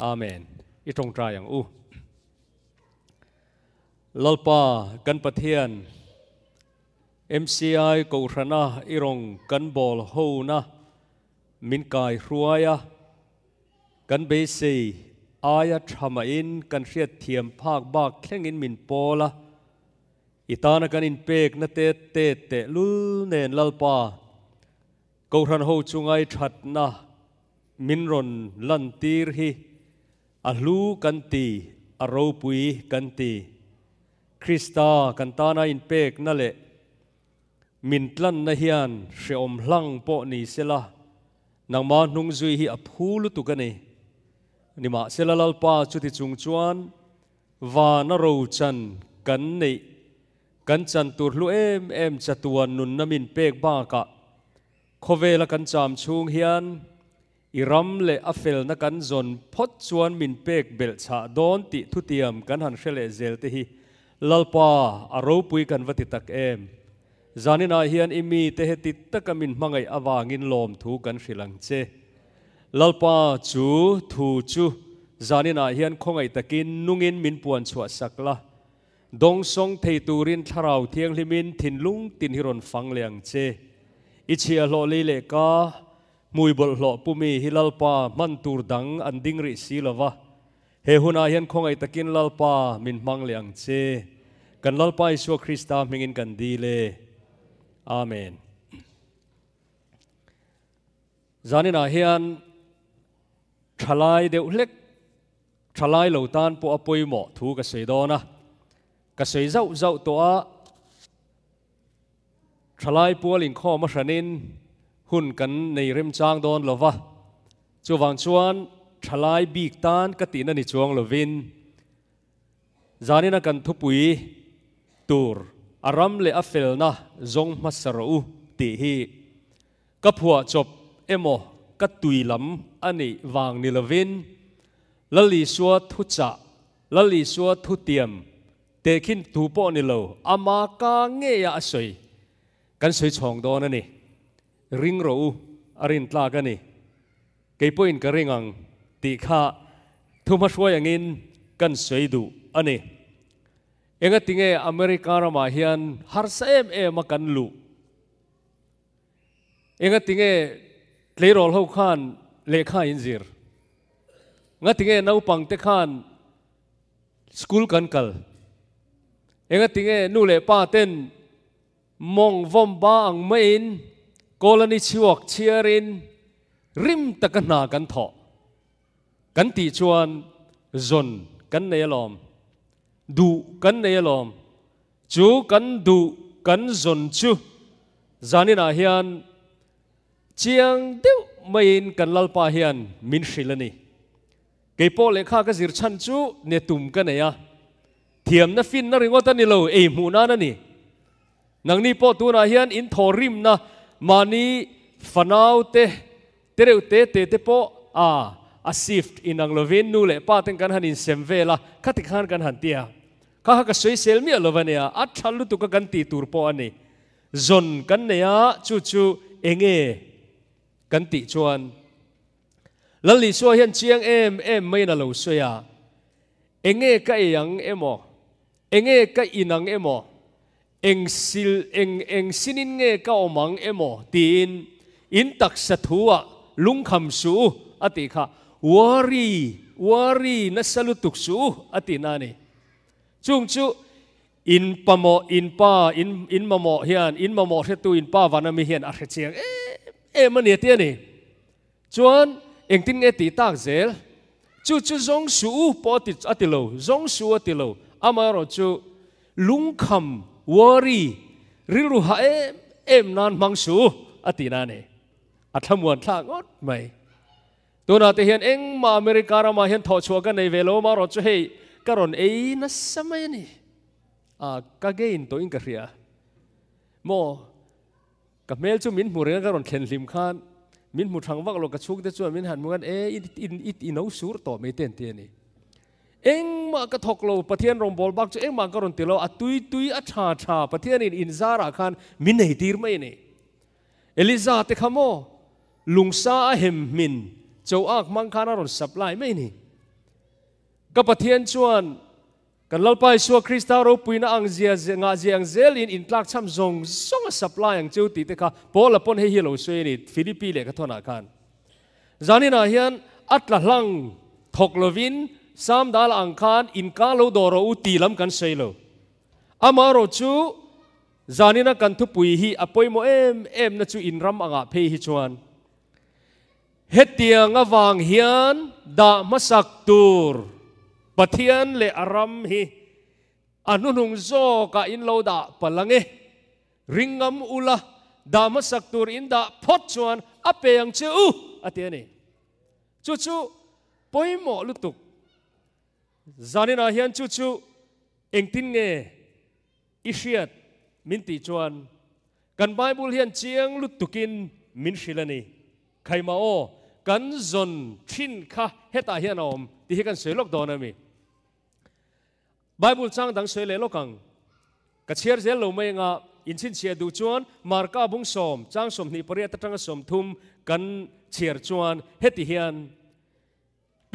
อาเมนอีตรงตราอย่างอู้ลลปากันปะเทียน MCI กูรนะอีรงกันบอลโฮนะมินกายรัวยะกันเบสีอายะทรมาอิน กันเรียดเทียมภาคบากเคร่งอินมินโปละอิตานะกันอินเปกนะเตเตเตลุลเนนลลปากูรันโฮจุงไอทัดนะมินรนลันตีรฮีอัลูกันตีอาโรปุยกันตีคริสตากันตานาอินเปกนั่นแหละมินตลันนะเฮียนเชอมหลังโปนี่เสลานางมานุงจุยฮีอภูลุตุกันนี่นิมาเสลาลลปาจุติจุงจวนวานารูจันกันนี่กันจันตุลุเอ็มเอ็มจตวนนุนนมินเปกบ้ากะโคเวละกันจามชุงเฮียน i ram le a fel na kan zon phot chuan min pek bel cha don ti thu tiam kan han hrele zel te hi lalpa a ro pui kan vati tak em zanina ah hian imi te heti takamin mangai awangin lom thu kan hrilang che lalpa chu thu chu zanina ah hian khongai takin nungin min puan chua sakla dong song thei turin tharau thiang limin thinlung tin hiron phang liang che ichia lo le le ka mùi bột lọ pumi hilalpa mantur dang an ding ri si lova he huna ah hian khongai takin lalpa min mang liang che kan lalpa isu krista ah mingin kan di le amen Zanin zanina ah hian thalai deuh hlek thalai lo tan po apoi mo thu ka sei na ka sei zau zau to a thalai pualin kho ma hranin หุ่นกันในเริ่มจ้างโดนหรอวะจวังชวนทลายบีกตานกตินันในช่วงหรอวินจานินักันทุปุยตูร์อารมเลอเฟลนะจงมัสรูตีฮีกับหัวจบเอโมกตุยลำอันนี้วางนิลวินลลีสัวทุจะลลีสัวทุเตียมเตคินทูปอนิโลอามาคาเงียอสวยกันสวยชองโดนนี่ ring ro arin tla ka ni ke point ka ring ang ti kha thuma shwai angin kan du ani enga tinge america rama ah hian har sem e ma kan lu enga tinge tleirol ho khan lekha injir nga tinge nau pang te khan school kan kal enga tinge nu le pa ten mong vom ba ang main cô lần đi chuộc chia rin rim ta cái na cái thọ cái tỷ chuan zon cái này lòm đủ cái này lòm chú cái đủ cái zon chú này na hiền chiang điu main kan lalpa hian min shilani keipo lekha ka zir chan chu ne tum ka ne ya thiam na fin na ringot ani lâu, e mu na na ni nang ni po tu na hian in thorim na mani fanau te tereu te te te po a a shift in ang lovin nu le pa ten kan han in sem vela khatik han kan han tia ka ha ka soi sel mi lovania a thalu tu ka kan ti tur po ani zon kan ne a chu chu enge kan ti chuan lali so hian chiang em em mai na lo soya enge ka yang emo enge ka inang emo eng sil eng eng sinin nge ka omang emo tin in tak sa thua lung kham su ati kha worry worry na salutuk su ati na ni chung chu in pamo in pa in in mamo hian in mamo he tu in pa wana mi hian a khe chiang e eh, e eh, mani ti ni chuan eng tin nge ti tak zel chu chu zong su po ti ati lo zong su ati lo amaro chu lung kham วอรี y ริรูหาเอมเอมนานมังสูอตินาเนอัตมวนทางอดไม่ตัวนาเห็นเองมาอเมริการามาเห็นทอชัวกันในเวลมารอจะให้กรอนเอ็นัสมัยนี่อ่ากาเกินตัวอิงกะเรียโมกับเมลจูมินหมูเรียนกรอนเทนลิมคานมินหมูทางวักโลกชุกเดชวนมินหันมุกันเออินอินอินเอาสูรต่อไม่เต้นเตียนี่เองมากระทกโลประเทศรองบอลบักจเองมากรนติโลอตุยตุยอัชาชาประเทศนี้อินซาราคันมินเฮตีร์ไม่เนี่ยเอลิซาเตคามอลุงซาเฮมมินเจ้าอักมังคานารุนสับไลไม่นี่กับประเทศชวนกันเล่าไปชัวคริสตารูปุยนาอังเจียงาเจียงเซลินอินทักชัมจงซงสับไลอย่างเจ้าตีเตคาพอละปนเฮียโลสเวยนิฟิลิปปีเลกทอนาคันจานินาเฮียนอัตละลังทกโลวิน sam dal ang khan in ka lo do ro u ti lam kan sei lo ama à, ro chu zanina kan thu pui hi apoi à, mo em em na chu in ram anga à phe hi chuan hetiang awang hian da masak tur pathian le aram hi anu nung zo ka in lo da palange ringam ula da masak tur in da phot chuan apeyang chu u atiani chu chu poimo lutuk zanin a hian chu chu eng tin nge i hriat min chuan kan bible hian chiang lut tukin min hrilani khaima o kan zon hết ta heta hian om ti hi kan selok don ami bible chang dang sele lokang ka chiar zel lo mai nga in chin chia du chuan marka bung som chang som ni pare ta tang som thum kan chiar chuan heti hian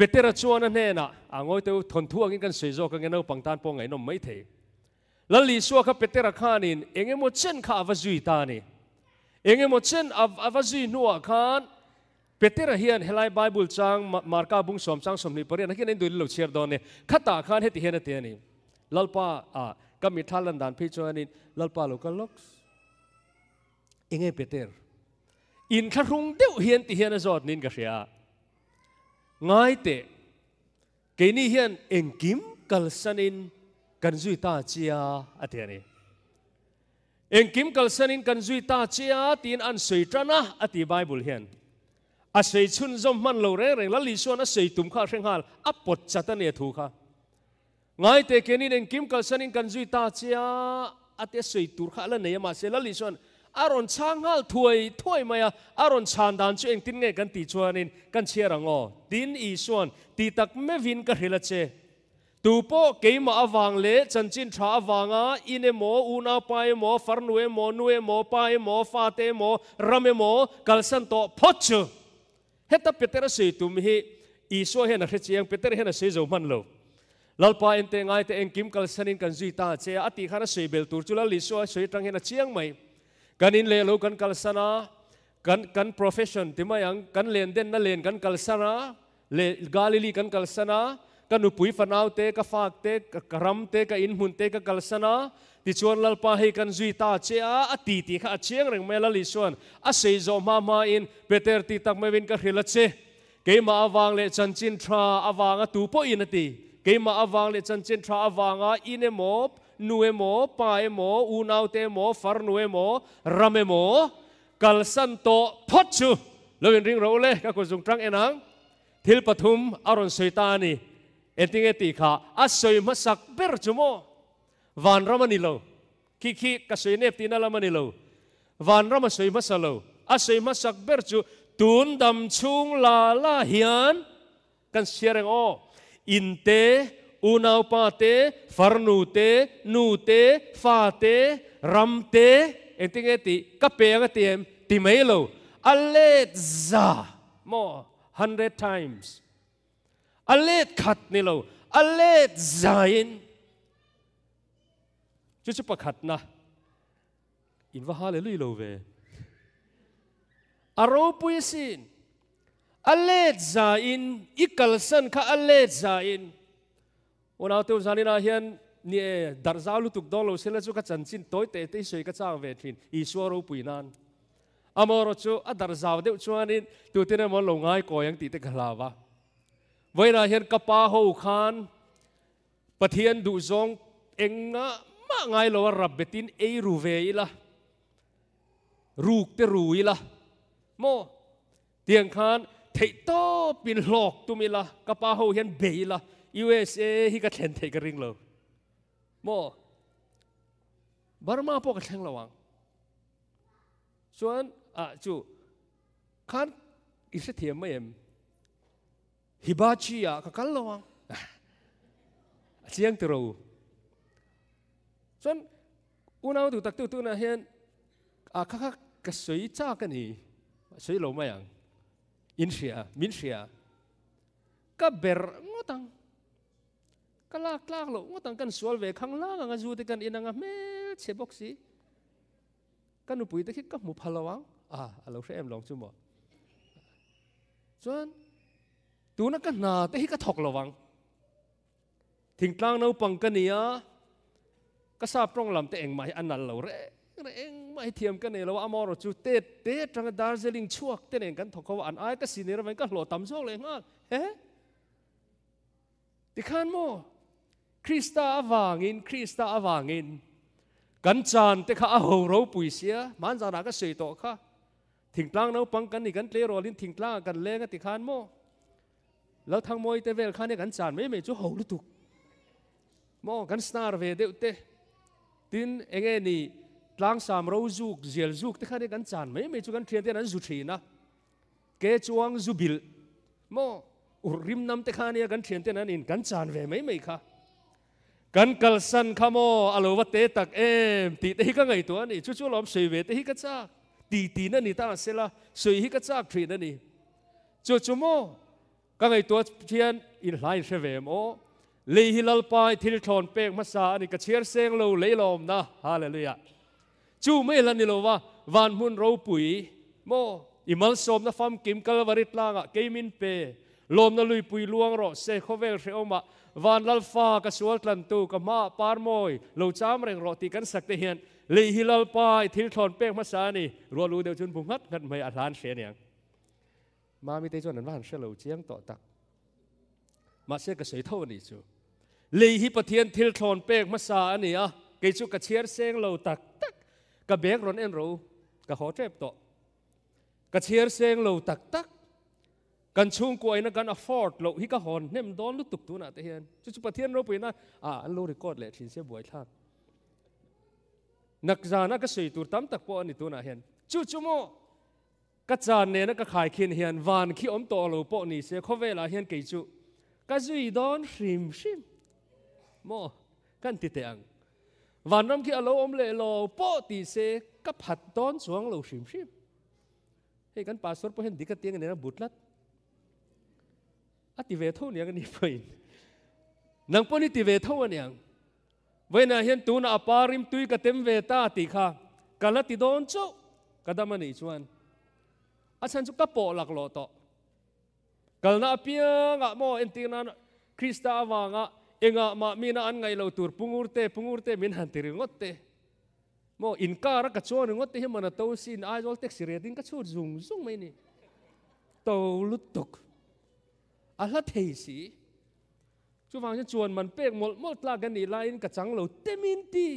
เปเตระชวนนั่นเองนะอ่างไว้เตวทนทั่วกินกันเสวยโจกันเงเาปังตานปองไงนมไม่เทแล้วลีชัวครับเปเตระข้านินเองเอ็มเช่นข้าวจุยตานี่เองเอ็มเช่นอาวจุยนัวข้านเปเตระเฮียนเฮลัยไบบิลจังมาร์กาบุงสมจังสมนิปเรียนนักเรียนดูลเชียร์ดอนเนี่ยขาตาข้านเฮติเฮนเตียนี่ลลปาอ่าก็มีท่าลันดานพี่ชวณินลลปาลูกล็อกเองเอ็มเปเตรอินขรุงเดียวเฮียนติเฮียนจอดนินกระเสีย ngay tệ cái ni hiền em kiếm cần in cần duy ta chia à thế này em kiếm cần in cần duy ta chia tin ăn trơn trana à ti bible hiền à sấy chun zom man lâu re rồi la li suan à sấy tum kha reng hal à pot chata ne thu kha ngay tệ cái ni em kiếm cần in cần duy ta chia à thế sấy tur kha là ne à, à, mà se la li aron chang hal thui thuai maya aron chan dan chu eng tin nge kan ti chuanin kan chiarango tin i suan ti tak me vin ka hrila che tu po keima awang le chanchin tha awanga ine mo una pae mo farnue mo nue mo pae mo fate mo rame mo kalsan to phochu heta petera sei tum hi iso hena hre chiang peter petera hena sei zo man lo lalpa ente ngai te engkim kalsanin kan zui ta che ati khana sei bel tur chula liso sei tang hena chiang mai กันอินเลโลกันกัลสนากันกัน profession ที่มาอย่างกันเรียนเด่นนั่นเรียนกันกัลสนาเลกาลิลีกันกัลสนากันอุปุยฟนาวเตกฟากเตกกรัมเตกอินหุนเตกกัลสนาที่ชวนลลปาให้กันจุยตาเจ้าอตีตีข้าเชียงเร่งเมลลิชวนอาศัยจอมามาอินเปเตอร์ตีตักเมวินกันเฮลเชเกมาอวางเลจันจินทราอวางอตูปอินตีเกมาอวางเลจันจินทราอวางอินเอมอบ nuemo paemo unautemo farnuemo ramemo kalsan to thochu loin ring ro le ka ko jung trang enang thil pathum aron soitani eting eti kha asoi masak ber chumo van ramani lo khi khi ka soi nep tin ala mani lo van rama soi masalo asoi masak ber chu tun dam chung la la hian kan siareng o inte u nau pa te far nu te nu te fa te ram te en ting eti ka pe ang tiem ti mai lo alet za mo 100 times alet khat ni lo alet zain na in va hallelujah lo ve aro puisin alet zain ikal san kha ona teu zanina hian ni darzau lu tuk dolo sela chu ka chanchin toy te te sei ka chang ve thin iswaro puinan amoro chu a darzau deu chuanin tu tine mo lo ngai ko yang ti te khalawa veina hian kapa ho khan pathian du zong enga ma ngai lo rabbetin ei ru ve ila ruk te ru ila mo tiang khan thei to pin lok tumila kapa ho hian beila USA ฮิกัตเลนเทกริงเลยมอบารมาพวกกัตเลงระวังส่วนอ่ะจูคันอิสเทียมไม่เอ็มฮิบาชิอะกัลระวังเสียงตรูส่วนอุณหภูมิถูกตักตัวตัวนะเห็นอ่ะข้าก็สวยจ้ากันนี่สวยลงมาอย่างอินเสียมินเสียก็เบรงูตังก็ลากลากลงก็ตั้งกันสวลเวข้างล่างงาจูติกันอินังงาเมลเชบอกสิกันอุปุยตะคิดก็มุพลวังอ่าเราเอ็มลองจุ่มบ่จนตัวนั้นก็นาตะคิดก็ถกระวังทิ้งตั้งนู้ปังกันเนียก็ทราบตรงลำแต่เองไม่อันนั้นเราเร่เองไม่เทียมกันเนี่ยเราว่าอมอรจูเตเตจังดาร์เซลิงชวกเตเองกันถกเขาว่าอันอายก็สีนี้เราเป็นก็หล่อต่ำโซกเลยฮะเฮ้ติขานโมคริสตาอาวางินคริสตาอาวางินกันจานเต่ข้าเอาเราปุยเสียมันจานาก็เสียต่อข้าถ้งกลางเราปังกันนี่กันเลรอลินถ้งกลางกันเลกันติขานโมแล้วทางมวยเตเวลข้าเนี่ยกันจานไม่ไม่จู่หูลุตุกโมกันสตาร์เวเดอเตตินเองเนี่กลางสามเราจุกเจียลจุกแต่ข้าเนี่ยกันจานไม่ไม่จู่กันเทียนเทีนั้นจุทีนะเกจวงจุบิลโมอุริมนำแต่ข้าเนี่ยกันเทียนเทีนั้นอินกันจานเวไม่ไม่ข้ากันกัลสันขโมอโลวเตตักเอมตีตีฮิก็ไงตัวนี่ชั่วๆล้อมสวยเวตีฮิก็จ้าตีตีนั่นนี่ตั้งเสละสวยก็จ้าทรีนั่นนี่จู่จู่โมก็ไงตัวเทียนอินไลน์เสวมโอเลยฮิลลปายทิลทอนเปกมาสาอันนี้ก็เชียร์เซงโลเลยลมนะฮาเลลูยาจู่ไม่ละนี่โลว่าวันมุนเราปุ๋ยโมอิมัลสมนะฟัมกิมกัลวาริตลางะเกมินเปลมนะลุยปุ๋ยลวงรอเซคเวลเชอมาวันลลฟ้ากะสวดลันตูก็มาปารมอยเราจ้ามเร่งรอตีกันสักเตียนลีฮิลลปายทิลทอนเป้งมาสานี่รัวรู้เดียวจนพุงฮัดกันไม่อาทานเสียเนียงมามีเตจวนนั้นว่าเชื่อเราเจียงต่อตักมาเชื่อกระสยเท่านี้จูลีฮิปเทียนทิลทอนเป้งมาสานี่อ่ะกิจุกระเชียร์เสียงเราตักตักกระเบกรอนเอ็นรู้กระหอเจ็บต่อกระเชียร์เสียงเราตักตักกันช่วงกวยนะกัน afford เราฮิกาฮอนเนี่ยมันโดนลุตุกตัวน่ะเตียนชุดชุดประเทศเราไปนะอ่าอันลูรีคอร์ดเลยทินเสียบวยทักนักจานักเสียตัวตั้มตักปอนนี้ตัวน่ะเห็นชุดชุดโมกัจจานเนี่ยนักขายเขียนเห็นวานขี้อมตัวเราปอนี่เสียเขาเวลาเห็นกี่จุกัจุยโดนริมริมโมกันติดแต่งวันนั้นขี้อารมณ์เลยเราปอตีเสียก็ผัดตอนสวงเราริมริมเฮ้ยกันป่าสวนพอเห็นดิกเตียงเนี่ยนะบุตรละอติเวทเนี่ยกันนี่ไปนังปนิติเวทเนี่ยเว้นเห็นตูนอะปาริมตุยกเต็มเวตาติค่ะกาลติโอนจุกระดามันอีชวนอาจารย์จุกปอหลักโลตกาลน่ะเปียงอ่ะโมเอ็นตีนันคริสตาวางอ่ะเองอ่ะมามีน่ันไงเราตัวปุงอุรเตปุงอุรเตมินหันติริงอตเตโมอินการะกชวนงอเตเห็นมันเอาตัวสินไอจอลเท็กซี่เรดิงกชวนซุงซุงไม่นี่ตัวลุตกอาละเทสีจูฟังฉันชวนมันเป็กหมดหมดลากันนี่ไลน์กระจังเราเต็มินตี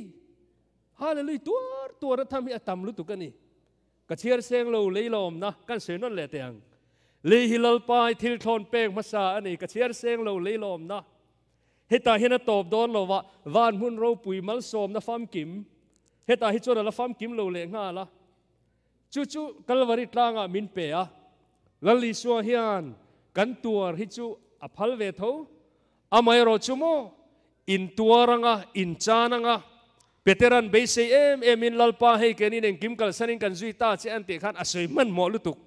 ฮาเลลูยตัวตัวรำใม้อัตมลุตุกันนี่ กระเชียร์เสียงเราเลยลมนะกันเสียนั่นแหละเตียงเลยฮิลลไปทิลทอนเป็กมาซาอันนี้กระเชียร์เสียงเราเลยลมนะเฮตาเฮนตอบโดนเราว่าวานมุนเราปุยมัลสมนะฟัมกิมเฮตาฮิจวนเราฟัมกิมเราเลยง่าละจู่ๆกัลวาริตลางอ่ะมินเปียละลิสัวเฮียน kan tuar hi chu a phal ve tho amai ro chu mo in tuaranga in chananga veteran base em em in lalpa he kenin kim kal sanin kan zui ta che an te khan a sei man mo lutuk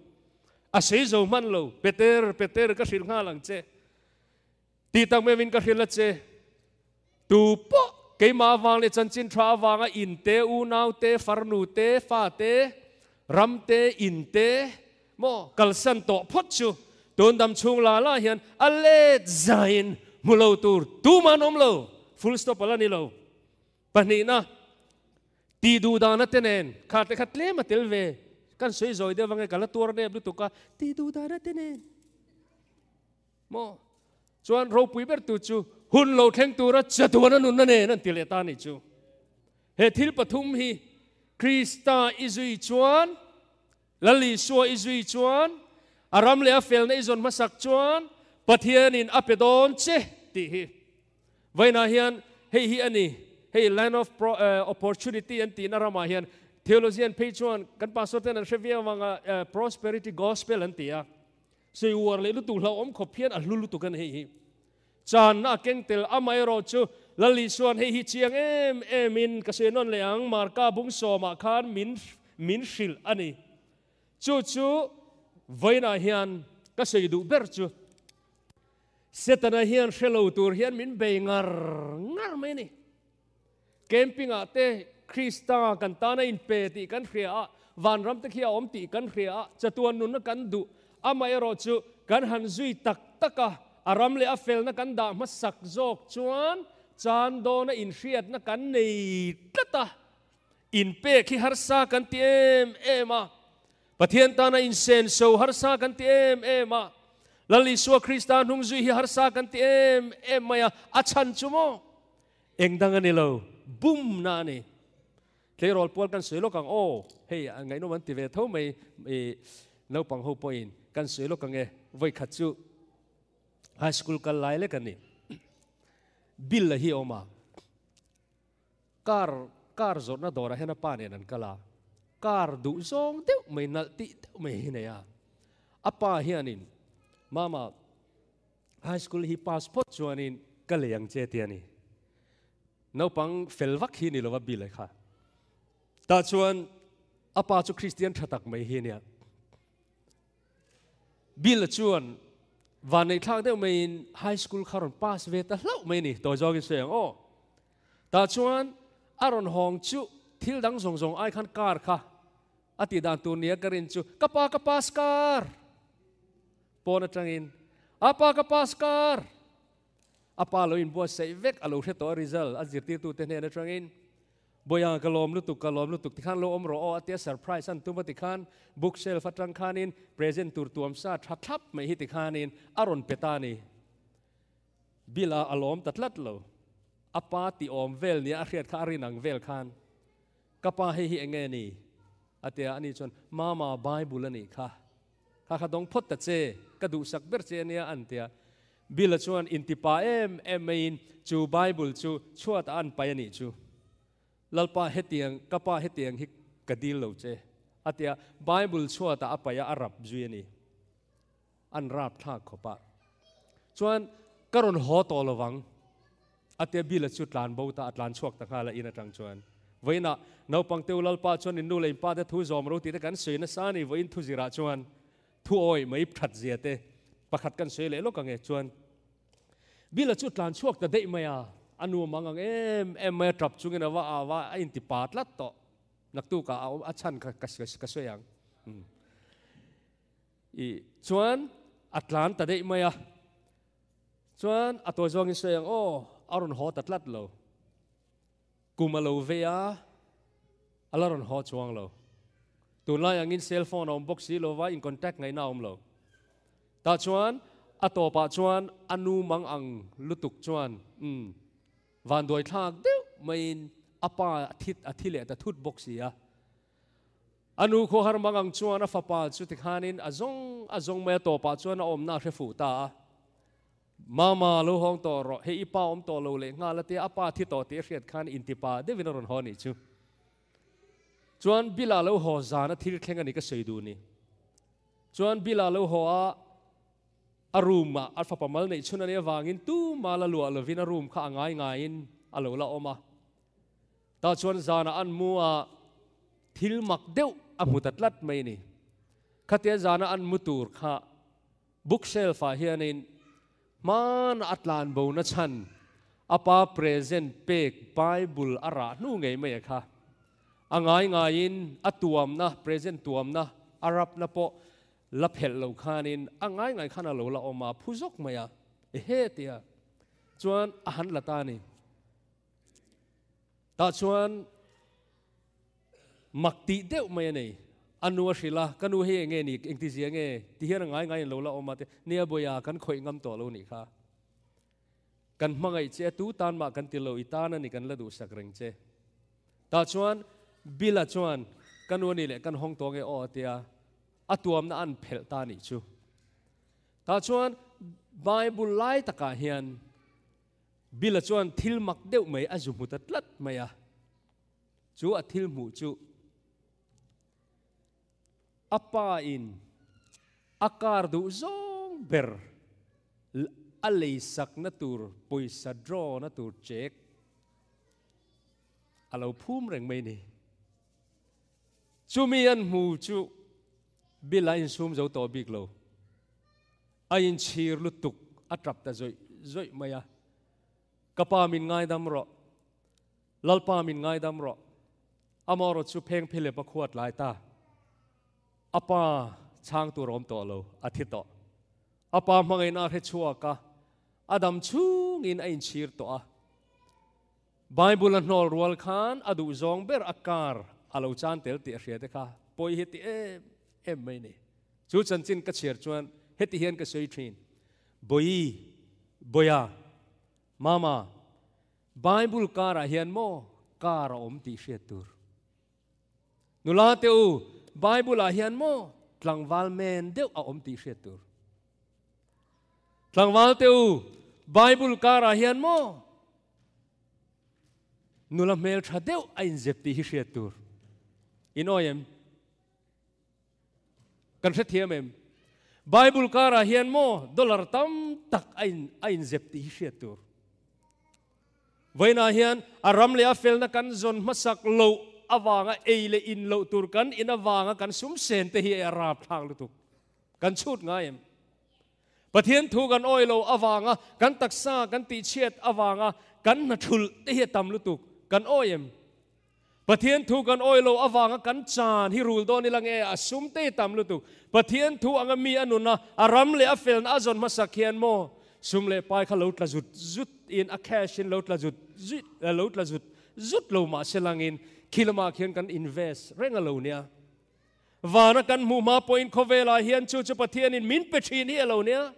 a sei zo man lo peter peter ka hril nga lang che ti tak me win ka hril la che tu po ke ma wang le chan chin wang a in te u nau te farnu te fa te ram te in te mo kalsan to phot chu tôn tâm chung là la hiện ale zain mu lo tur tu man om lo full stop là nilo, lo pani na ti du da na tenen khat khat le ma tel ve kan soi zoi de wange kala tur ne blu tuka ti du da na tenen mo chuan ro pui ber tu chu hun lo theng tu ra chatuana nun na ne nan ti le ta ni chu he thil pathum hi krista izui chuan lali suwa izui chuan อารมณ์เลียเฟลในจนมาสักชวนปะเทียนินอเปดอนเชติฮีไว้นาเฮียนเฮฮีอันนี้เฮ land of pro, uh, opportunity อันตีนารมาเฮียนเทโลจีอันเพชจวนกันปัสสตินันเชวียวัง prosperity gospel อันตีอ่ะสิวัวเลยลุตุลาอมขบเพียนอัลลุลุตุกันเฮฮีจานนักเก่งเตลอามัยรอจูลลิส่วนเฮฮีเชียงเอ็มเอ็มินกษตรนนเลียงมาร์กาบุงโซมาคานมินมินชิลอันนี้จู่จู่ hiền vaina sự ka sei du ber chu hiền sẽ lâu tur hiền mình be ngar ngar mai ni camping a ah te krista kan ta na in pe ti kan khria a ah. van ram te khia om ti kan khria a ah. chatuan nun na kan du ama ero chu kan han zui tak taka aram le a fel na kan da ma sak jok chuan chan do na in hriat na kan nei tata in pe khi har sa kan ti em pathian ta na insen so har sa kan ti em em a lali so kristan hung zui hi har sa kan ti em em maya achan chumo eng dang ani lo bum na ni thế rồi puol kan sui lo kang o hey ngai no man ti ve tho mai e eh, no pang ho point kan sui lo kang e voi khat chu high school kan lai le kan ni bill hi oma car car zor na dora hena pa ne nan kala kar du zong teu mai nal ti teu mai hina ya apa hianin mama high school hi passport chuanin kaleyang che tiani no pang felwak hi ni lova bi le kha ta chuan apa chu christian thatak mai hi nia bi la chuan và này thang theo mình high school karon pass về ta lâu mấy nè tôi cho cái xem ô ta chuan aron hong chu thil dang song song ai khăn kar kha ati dan tu nia kerincu kapa kapaskar pona tangin apa kapaskar apa loin buat seivek alo to, rizal azirti tu tenhe na tangin boyang kalom lu tuk kalom lu tuk tikhan lo omro o atia ya, surprise an tu matikhan bookshelf atang khanin present tur tuam sa thathap mai hi tikhanin aron petani bila alom tatlat lo apa ti om vel ni a kha rinang vel khan kapa hi hi engeni อาเตียอันนี้ชนมามาไบบุลนี่ค่ะข้าขดงพดตัเจกระดูสักเบอร์เจเนียอันเตียบิลชวนอินติปาเอ็มเอ็มอินจูไบบุลจูชั่วตอันไปนี่จูลลปาเฮตียงกปาเฮตียงฮิกดีลเลเจอาเตียไบบุลชั่วตาอปยาอารับจุยนี่อันราบท่กขบะชวนกระนหอตอลวังอาเตียบิลจุดลานบูตาอัลานชวกตะคาละอินตังชวน vậy nọ nấu bằng tiêu lal pa cho nên nu lên pa để thu zoom rồi thì cái suy nó sao này vậy thu gì ra cho anh thu ôi mấy thật gì thế bắt khát cái suy lấy lúc cái cho anh bây là chút lan chuộc ta đấy mày à anu mang ngang em em mày tập chung cái wa à wa anh ti bắt lát to nắc tu cả à chan cái cái cái cái suy yang i chuan atlan ta đấy mày à chuan atoi zong cái suy yang oh arun hot tat lát lâu kumalo vea alaron ho chuang lo tu lai in cell phone om box lo wa in contact ngai na om lo ta chuan ato pa chuan anu mang ang lutuk chuan um van doi thak deu main apa thit athile ta thut box ya anu kho har mangang chuan a fapa chu tikhanin azong azong me to pa chuan a om na hrefu ta mama lo hong to ro he ipa om to lo le nga la te apa thi to te hriat khan in de vin ron ho ni chu chuan bila lo ho zana thir thlenga ni ka seidu ni chuan bila lo ho a aruma alpha pamal nei chuna ne wangin tu mala lua lo vin arum kha angai ngai in alo la oma ta chuan zana an mua a thil mak deu a mutat lat mai ni khatia zana an mutur kha bookshelf a hianin man atlan bo na chan apa present pek bible ara nu ngei mai kha angai in atuam na present tuam na arab na po la phel lo khanin angai ngai khana lo la oma phuzok maya ehe tia chuan ahan latani ta chuan makti deuh mai nei anua shila kanu he nge ni engti zia nge ti hian ngai ngai lo la oma te nia boya kan khoi ngam to lo ni kha kan mangai che tu tan ma kan tilo itana ni kan la du sak reng che ta chuan bila chuan kanu ni le kan hong to nge o tia atuam na an phel ta ni chu ta chuan bible lai taka hian bila chuan thil mak deuh mai azu mutat lat maya chu a thil mu chu in, akar du zong ber alay sak na tur poi sa draw na tur check alo phum reng mai ni chumian mu chu bi in sum zo to big lo a in chir lutuk tuk atrap ta zoi zoi maya kapa min ngai dam ro lalpa min ngai dam ro amaro chu pheng phile pa khuat lai ta อปาช่างตัวรมตัวเราอาทิตย์ต่ออปามังเงินาเรชัวกะอาดัมชูงินอินชีร์ตัวไบเบิลนอลรัวลขานอดูจงเบร์อัการอาลูจันเตลติเรียดค่ะปอยเฮติเอเอ็มไม่เนี่ชจูจันจินกเชียร์จวนเฮติเฮียนกเชียร์ทรนบอยบอยามามาไบเบิลการาเฮียนโมการาอมติเชียตูรนุลาเตอ bible a hian mo tlangwal men deuh a om tih hriat tur tlangwal te u bible kar a hian mo nula mel tha deuh đều in zep tih hi hriat in oi em cần hriat thiam em bible kar a hian mo dollar tam tak a in a in zep tih hi hriat tur vaina hian a ram le a fel na kan zon masak lo อวังเอเลอินโลตุรกันอินอวังกันสุมเซนเตฮีอราบทางลุตุกันชุดไงเอ็มประเทศทูกันโอ้ยโลอวังกันตักซากันตีเชียดอวังกันนัทุลเตฮยตำลุตุกกันโอ้ยเอประเทศทูกันโอ้ยโลอวังกันจานฮิรูลโดนิลังเออสุมเตียตำลุตุกประเทศทูอังมีอนุนะอารัมเลอเฟลนอาจอนมาสักเคนโมสุมเลไปขลุตลาจุดจุดอินอาแคชินลุตลาจุดจุดลลุตลาจุด rút lâu mà sẽ langin khi mà khiến cần invest renga lâu nha và nó cần mù mà point khô về là hiền chú chú patien in min petrin hi e lâu nha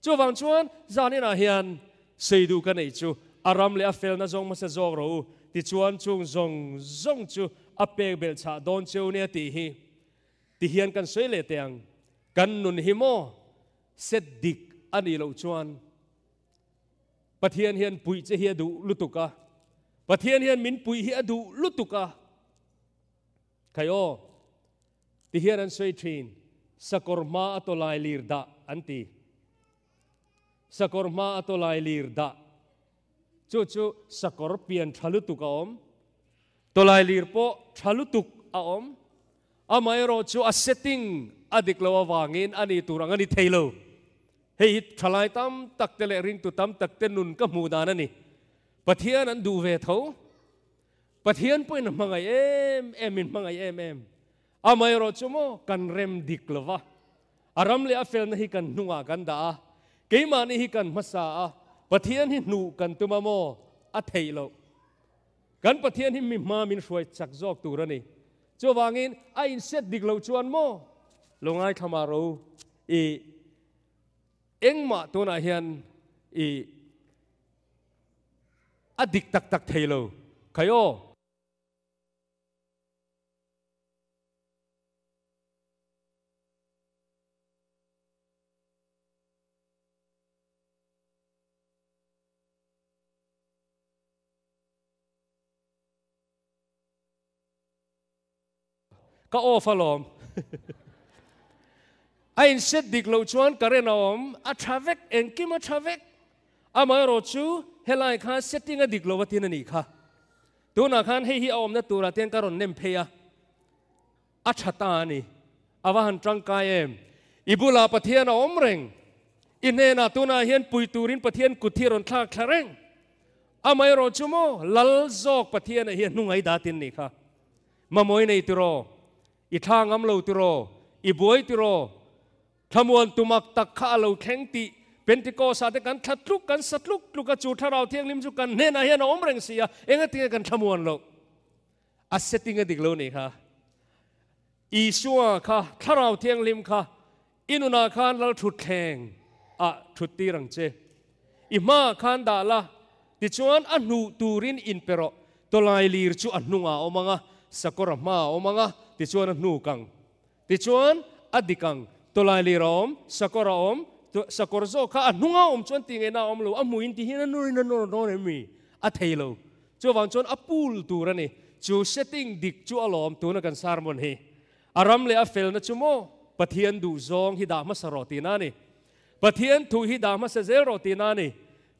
chú vàng chuan ra nên là hiện xây đủ cái này chú aram le afel na zong mà sẽ zong rồi thì chuan chung zong zong chú ape bel cha don chu ne ti hi ti hiền cần xây lệ tiền cần nun hi mo set dik ani lo chuan patien hiền pui che hi du lutuka pathian hian min pui hi adu lutuka kayo ti hian an sei thin sakorma lir da anti sakorma atolai lirda chu chu sakor pian thalu tuka om tolai lirpo thalu tuk a om ro chu a setting adiklo wangin ani turang ani thailo hei thalai tam takte le ring tu tam takte nun ka mu ni bất hiền pathian an du bất hiền pathian poin mangai em em in mangai em em à amai ro chumo kan rem dik à aram le afel na hi kan nunga kan cái keima ni hi kan masa a pathian hi nu kan tuma mo a theilo bất hiền hi mi ma min shuai chắc zóc tu rani cho wangin a in set dik lo chuan mo longai thama ro mà engma tona hian e Adik địch tắc thay thấy lâu cái ô ka o falom ain set dik lo chuan karen om a thavek en kim a thavek อามารอชูเฮลัยข้าเซตติ้งดิกลวัตินันนี่ค่ะตัวนักขันให้ฮิออมนัตัวรทตยนงการนเนมเพียอัชตานีอวหันตรังกายเอ็มอิบุลาปะเทียนอมเร่งอินเนนาตัวนาเฮียนปุยตูรินปะเทียนกุธีรอนทลาคลาเร่งอามารอชูโมลัลซอกปะเทียนเฮียนนุ่งไอดาตินนี่ค่ะมามยในตัวรอิทางอัมโลตัวรอิบวยตัวรทำววนตุมักตักข้าเลาแข็งตีเป็นติโกสาเดกันทัดลุกกันสัตลุกลุกจูทาราเที่ยงลิมจุกันเนนายนอมเริงเสียเองติกันทมวนโลกอาเซติงดิกโลนี่ค่ะอีชัวค่ะทาราเที่ยงลิมค่ะอินุนาคานเราถุดแทงอะถุดตีรังเจอิมาคานดาละดิชวนอนุตูรินอินเปโรตัวลายลีรจูอนุงาอมังะสกรมาอมังะดิชวนอนนูกังดิชวนอดิกังตัวลายลีรอมสกรอม sakorzo ka anunga om chon tinge na om lo amuin ti hina nuri na no no mi a thailo chu wang chon apul tu rani chu setting dik chu alom tu na kan sarmon he aram le a fel na chumo pathian du zong hi da ma saroti na ni pathian thu hi da ma se zero ti na ni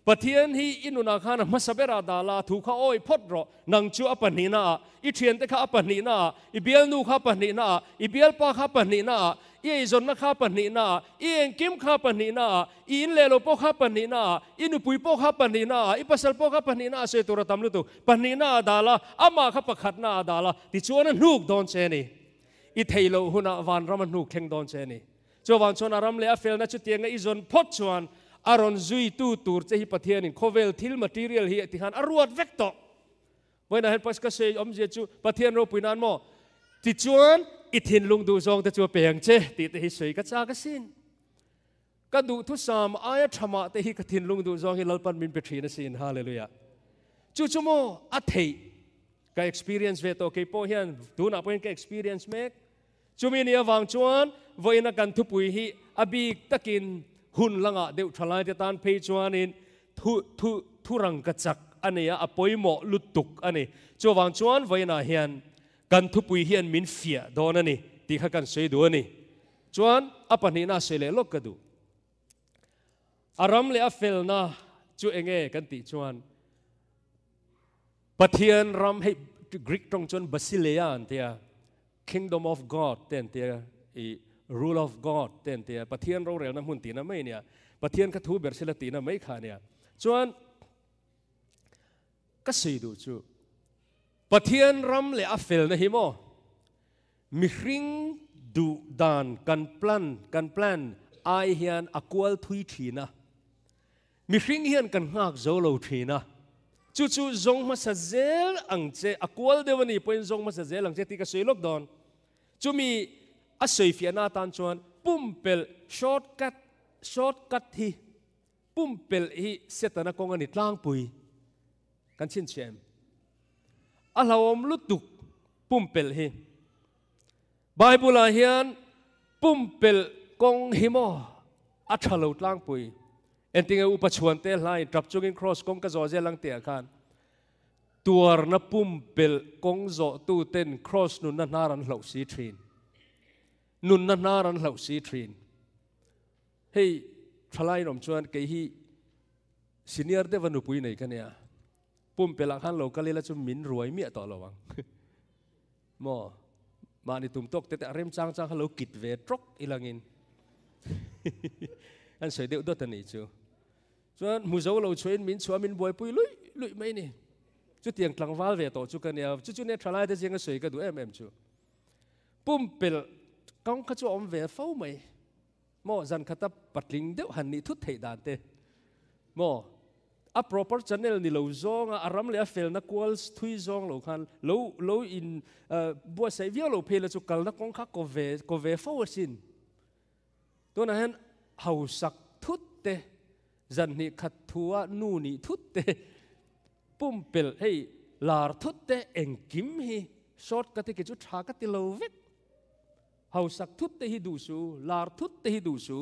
pathian hi inuna khana masabera dala thu kha oi photro nang chu apani na i thian te kha apani na i bial nu kha apani na i bial pa kha apani na ye zon na kha pani na i en kim kha pani na i in lelo po kha pani na i nu pui po kha pani na i pasal po kha pani na se tura tamlu tu pani na adala ama kha pakhat na adala ti chuan nuk don che ni i huna van ram nuk theng don che ni van chon aram le na chu tiang i zon phot chuan aron zui tu tur che hi pathian in khovel material hi ti han aruat vector วันนั้นเฮลปัสก็เซอมเจจูปะเทียนโรปุยนันโมติจวนกิทินลุงดูซองแต่จัวเปียงเจตีแต่ฮิสวยก็จากสินก็ดูทุสามอายธรรมะแต่ฮิกิทินลุงดูซองฮิลลปันมินเปทีนสินฮาเลลูยาจู่จู่โมอัตเฮก็ experience เวทโอเคพอเฮียนดูนับเป็นก็ experience เมกจู่มีเนียวางจวนวัยนักกันทุปุยฮิอบีตะกินหุ่นลังอ่ะเดี๋ยวทลายจะตานเพจวนินทุทุทุรังกระจักอันนี้อ่ะปอยหมอลุตุกอันนี้จู่วางจวนวัยนาเฮียน kan thu pui hian min fia don ani ti kha kan sei du ani chuan apani na se le lok ka du aram le a fel na chu enge kan ti chuan pathian ram he greek tong chuan basileia an tia kingdom of god ten tia i rule of god ten tia pathian ro rel na hun ti na mai nia pathian ka thu ber sila ti na mai kha nia chuan ka sei du chu pathian ram le afel na himo mi hring du dan kan plan kan plan ai hian akwal thui thina mi hring hian kan ngak zo lo thina chu chu zong ma sa zel ang che akwal dewani poin zong ma sa zel ang che ti ka sei lockdown chu mi a sei fiana tan chuan pumpel shortcut shortcut hi pumpel hi setana konga ni tlang pui kan chin chem a hlawm lu pumpel hi bible a hian pumpel kong himo a thalo tlang pui en tinge upachuan te lai trap chungin cross kong ka zo je lang te khan tuar na pumpel kong zo tu ten cross nun na naran hlo si thin nun na naran hlo si thin hei thalai nom chuan ke hi senior devanu pui nei kania ปุ่มเปลักฮันโลกะเลละจุมินรวยเมียต่อระวังมอมาในตุ่มตกแต่แต่เริ่มจ้างจ้างฮัลโลกิดเวทรกอีลังินอันสวยเดียวดตันนี่จูจนมูโซเราชวนมินชวนมินบวยปุยลุยลุยไม่นี่จุดเตียงกลางวาลเวต่อจุกันเนี่ยจุดจุดเนี่ยทลายได้เสียงก็สวยก็ดูเอ็มเอ็มจูปุ่มเปลกองขจอมเวฟ้าไหมมอจันขัตปัดลิงเดียวหันนี่ทุกเทิดานเตมอ a proper channel ni lo zonga aram le a fel na kwals thui zong lo khan lo lo in uh, bua sei via lo phela chu kal na kong kha ko ve ko ve forward sin to na hen hau sak thut te zan ni khat thua nu ni thut te pum pel hey, lar thut te eng kim hi short ka te ki chu tha ka ti lo vek hau sak thut te hi du su lar thut te hi du su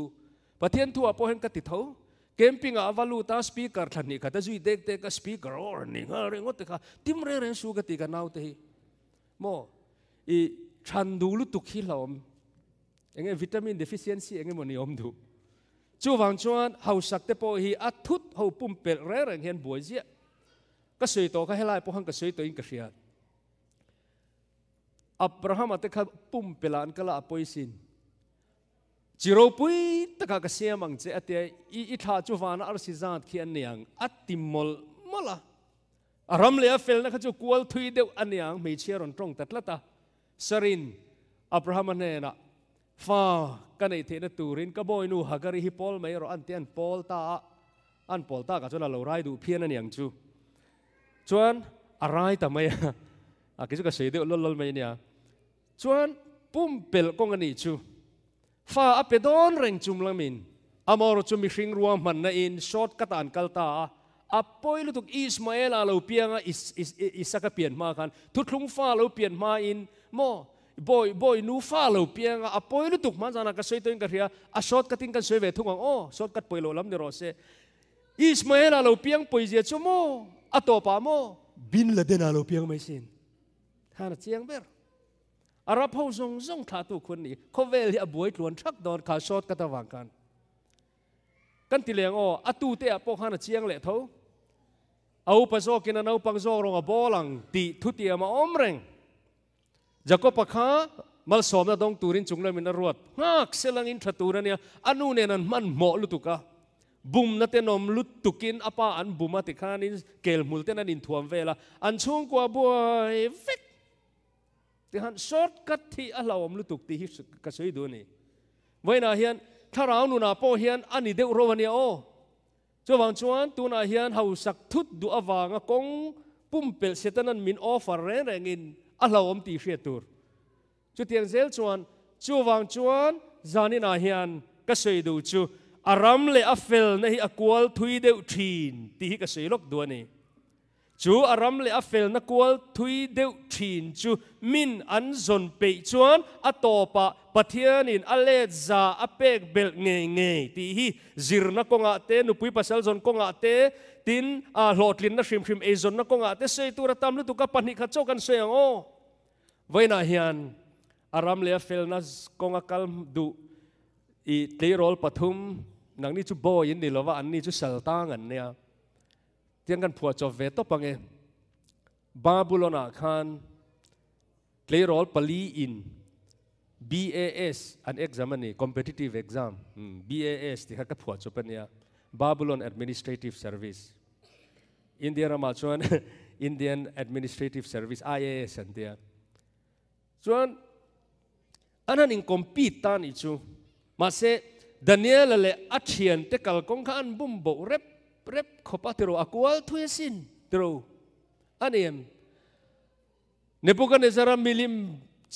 pathian thua po hen ka ti thau camping a valu ta speaker thani kha ta zui dek te ka speaker or ni nga re ngot kha tim re ren su ga ti ka nau te mo i than du lu tu khi lom enge vitamin deficiency enge moni om du chu wang chuan hau sak te po hi a thut hau pum pel re reng hen boi zia ka sei to ka helai po hang ka sei to in ka hriat abraham ate kha pum pelan kala apoi sin Chiro pui taka ka siamang che atia i i tha chu wana ar si zat khi aniang atimol mola aram le afel na ka chu kual thui deu aniang me chiaron trong tatlata sarin abraham ne na fa ka nei the na turin ka boy nu hagari hi pol mai ro antian pol ta an pol ta ka chona lo rai du phian aniang chu chuan arai ta mai a kichu ka sei deu lol lol mai nia chuan pum pel kong ani chu ฟาอเปดอนเร่งจุมละมินอามอรจุมิชิงรวมมันนอินชดกตานกัลตาอปอยลุตุกอิสมาเอลาลูาเปียงอิสออิิสสักเปลี่ยนมากันทุกลุงฟาลูเปลี่ยนมาอินโมอบอยบอยนูฟาลูเปียงอปอยลุตุกมันจานักสวยตัวเองกระเรียอชดกติงกันสวยเวทุกองโอ้ชดกัดปอยโลลำเนรอเซอิสมาเอลาลูาเปียงปอยเจียชโมอตโตปามโมบินละเดนาลูาเปียงไม่สินฮานาเจียงเบอร์อาราพงซงซงทาตุคนนี้เขาเวลีอบวยหลวนชักดอนขาชดกัตวังกันกันติเลียงอ้ออตูเตะปกหันเชียงเละเท่าเอาปะโซกินเอาปังโซรงอบอลังตีทุติยมาอมเร่งจะก็ปะขามาสอมนะดองตูรินจุงเลยมินรวดงักเสลังอินทตูรเนี่ยอนนนเนนั่นมันหมอลุตุกะบุมนาเตนอมลุตุกินอปาอันบุมาติคานินเกลมุลเตนันอินทวมเวลาอันช่วงกว่าบัวเฟก thì hắn short cắt thì ở lâu ông lúc tục thì hít cả suy đồ này vậy là hiện thà rào nụ nà po hiện anh đi đâu rồi vậy ô cho vàng chuan tu na hiện hầu sắc thút đủ à vàng công pum pel sẽ tên mình offer rèn rẻ nghìn ở lâu ông tỷ xe tour cho tiền zel chuan cho vàng chuan zani na hiện cả suy đồ chu aram le afel này akwal thui đều thin thì cả suy lốc đồ này chú aram le afel na kwal thui deu thin chú min an zon bị chuan atopa pathian in alet za apek bel nge nge ti hi zir zirna konga te nupui pasal zon konga te tin a hlotlin na shrim shrim e zon na konga te sei tu ra tam lu tu ka panhi kha chokan se ang o vaina hian aram le afel na konga kal du i tleirol pathum nang ni chu boy in ni lova an ni chu saltang an ne a Tiang kan buat veto về pange Babylon kan play pali in BAS an exam ni competitive exam hmm. BAS ti ka phua cok pania ya. Babylon Administrative Service India ramal chuan Indian Administrative Service IAS an tia ya. chuan anan in compete tan ichu se Daniel le athian te kal kong rep เปรบขบติโรอากวลทุยสินติโรอันเอ็มเนปุกันเนซารามิลิม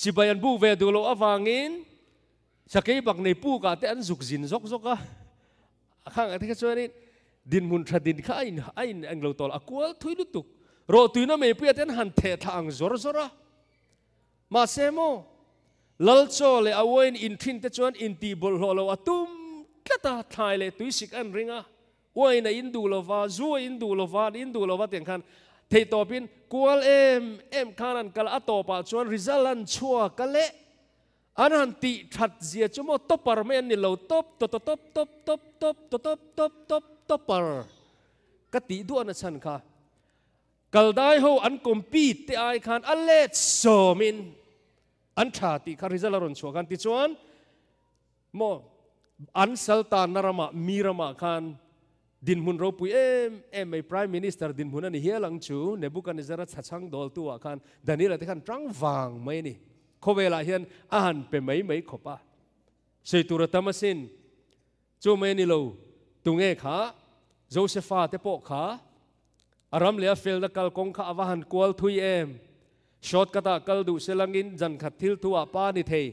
สิบายันบูเวดูโลอวางินสักยี่ปักในปูกาเตอันสุกจินซกซกะข้างอันที่เขาช่วยนี่ดินมุนทรดินข้าอินไอินอังโลตอลอากวลทุยลุตุกโรตุยน่ะเมเปียเตนหันเททางจรจระมาเซโมลลโจเลอวอินอินทินเตจวนอินตีบอลโลอตุมกะตาทายเลตุยสิกันริงอ่ะ oi na in du lova zu in du va in du lova tiền khan thầy tổ pin kual em em khan an kal ato pa chuan result an chua kale an han ti that zia chumo topar men ni lo top to to top top top top to top top top topar ka ti du an chan kha kal dai ho an compete te ai khan an let so min an tha ti kha result ron chua kan ti chuan mo an saltan narama mirama khan din mun ro em em prime minister din mun ani hialang chu nebukadnezar chachang dol tu kan daniel te kan trang wang mai ni khowela hian ahan pe mai mai khopa sei tur tamasin chu mai ni lo tunge kha josepha te po kha aram le fel da kal kong kha awahan kwal thui em short kata kal du selangin jan khathil tu apa ni thei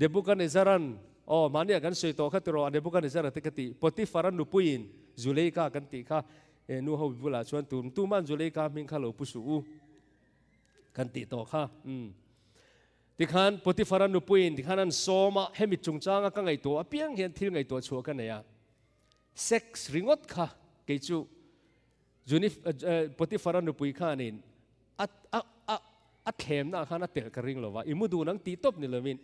nebukadnezaran โอ๋มานเนี่ยกันสวยโตขัตรออันเดียบุกันในสระตะกติปฏิฟารันดูปุยินจุเลกากันติค่ะเอนูเฮาบุลาชวนตุมตุมันจุเลกามิงข้าหลวปุสูกันติโตค่ะอืมดิขันปฏิฟารันดูปุยินดิขันนั้นโซมาเฮมิจุงจางกันไงตัวเปียงเห็นทิ่ไงตัวชัวกันเนี่ยเซ็กซ์ริงอดค่ะเกจูจุนิปฏิฟารันดูปุยข้านินอัดอัดอัดเข็มนะข้านันเตะกระริงหรอวะอิมุดูนังตีตบนี่เลยวิน